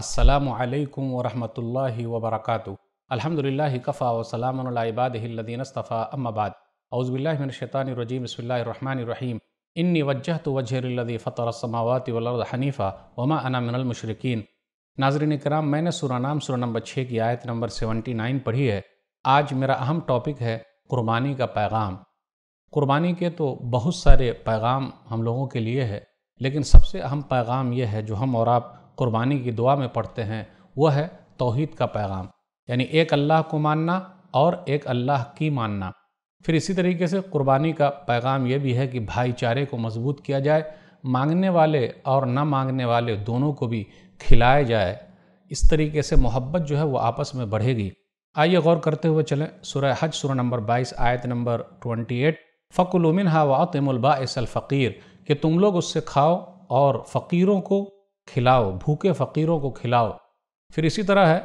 السلام علیکم ورحمۃ اللہ وبرکاتہ الحمد للہ کفا وسلام بعد اعوذ باللہ من الشیطان الرجیم بسم اللہ الرحمن الحیم الّّی وجہ وجہ اللہ حنیفہ وما انا من المشرقین ناظرین کرام میں نے سورہ نام سورہ نمبر چھ کی آیت نمبر سیونٹی نائن پڑھی ہے آج میرا اہم ٹاپک ہے قربانی کا پیغام قربانی کے تو بہت سارے پیغام ہم لوگوں کے لیے ہے لیکن سب سے اہم پیغام یہ ہے جو ہم اور آپ قربانی کی دعا میں پڑھتے ہیں وہ ہے توحید کا پیغام یعنی ایک اللہ کو ماننا اور ایک اللہ کی ماننا پھر اسی طریقے سے قربانی کا پیغام یہ بھی ہے کہ بھائی چارے کو مضبوط کیا جائے مانگنے والے اور نہ مانگنے والے دونوں کو بھی کھلائے جائے اس طریقے سے محبت جو ہے وہ آپس میں بڑھے گی آئیے غور کرتے ہوئے چلیں سورہ حج سورہ نمبر بائیس آیت نمبر ٹوئنٹی ایٹ فق ہا واطم الباص الفقیر کہ تم لوگ اس سے کھاؤ اور فقیروں کو کھلاؤ بھوکے فقیروں کو کھلاؤ پھر اسی طرح ہے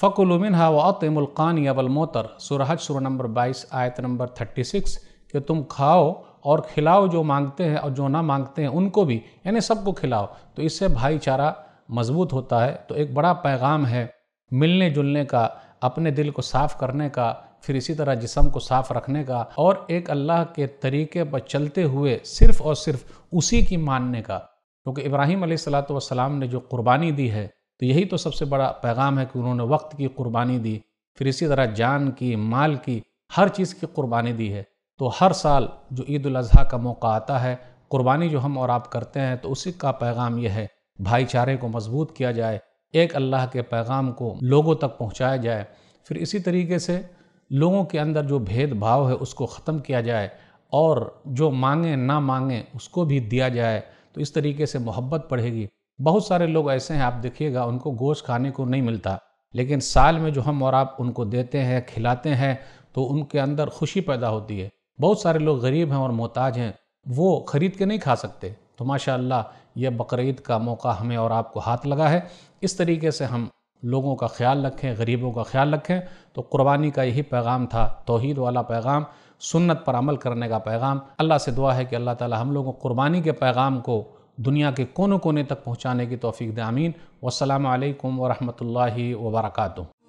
فق العلومن و عطم القان یا بلموتر سورحج سرہ نمبر بائیس آیت نمبر تھرٹی سکس کہ تم کھاؤ اور کھلاؤ جو مانگتے ہیں اور جو نہ مانگتے ہیں ان کو بھی یعنی سب کو کھلاؤ تو اس سے بھائی چارہ مضبوط ہوتا ہے تو ایک بڑا پیغام ہے ملنے جلنے کا اپنے دل کو صاف کرنے کا پھر اسی طرح جسم کو صاف رکھنے کا اور ایک اللہ کے طریقے پر چلتے ہوئے صرف اور صرف اسی کی ماننے کا کیونکہ ابراہیم علیہ السلاۃ والسلام نے جو قربانی دی ہے تو یہی تو سب سے بڑا پیغام ہے کہ انہوں نے وقت کی قربانی دی پھر اسی طرح جان کی مال کی ہر چیز کی قربانی دی ہے تو ہر سال جو عید الاضحیٰ کا موقع آتا ہے قربانی جو ہم اور آپ کرتے ہیں تو اسی کا پیغام یہ ہے بھائی چارے کو مضبوط کیا جائے ایک اللہ کے پیغام کو لوگوں تک پہنچایا جائے پھر اسی طریقے سے لوگوں کے اندر جو بھید بھاؤ ہے اس کو ختم کیا جائے اور جو مانگیں نہ مانگیں اس کو بھی دیا جائے تو اس طریقے سے محبت بڑھے گی بہت سارے لوگ ایسے ہیں آپ دیکھیے گا ان کو گوشت کھانے کو نہیں ملتا لیکن سال میں جو ہم اور آپ ان کو دیتے ہیں کھلاتے ہیں تو ان کے اندر خوشی پیدا ہوتی ہے بہت سارے لوگ غریب ہیں اور محتاج ہیں وہ خرید کے نہیں کھا سکتے تو ماشاء اللہ یہ بقرعید کا موقع ہمیں اور آپ کو ہاتھ لگا ہے اس طریقے سے ہم لوگوں کا خیال رکھیں غریبوں کا خیال رکھیں تو قربانی کا یہی پیغام تھا توحید والا پیغام سنت پر عمل کرنے کا پیغام اللہ سے دعا ہے کہ اللہ تعالی ہم لوگوں قربانی کے پیغام کو دنیا کے کونوں کونے تک پہنچانے کی توفیق دے آمین والسلام علیکم ورحمۃ اللہ وبرکاتہ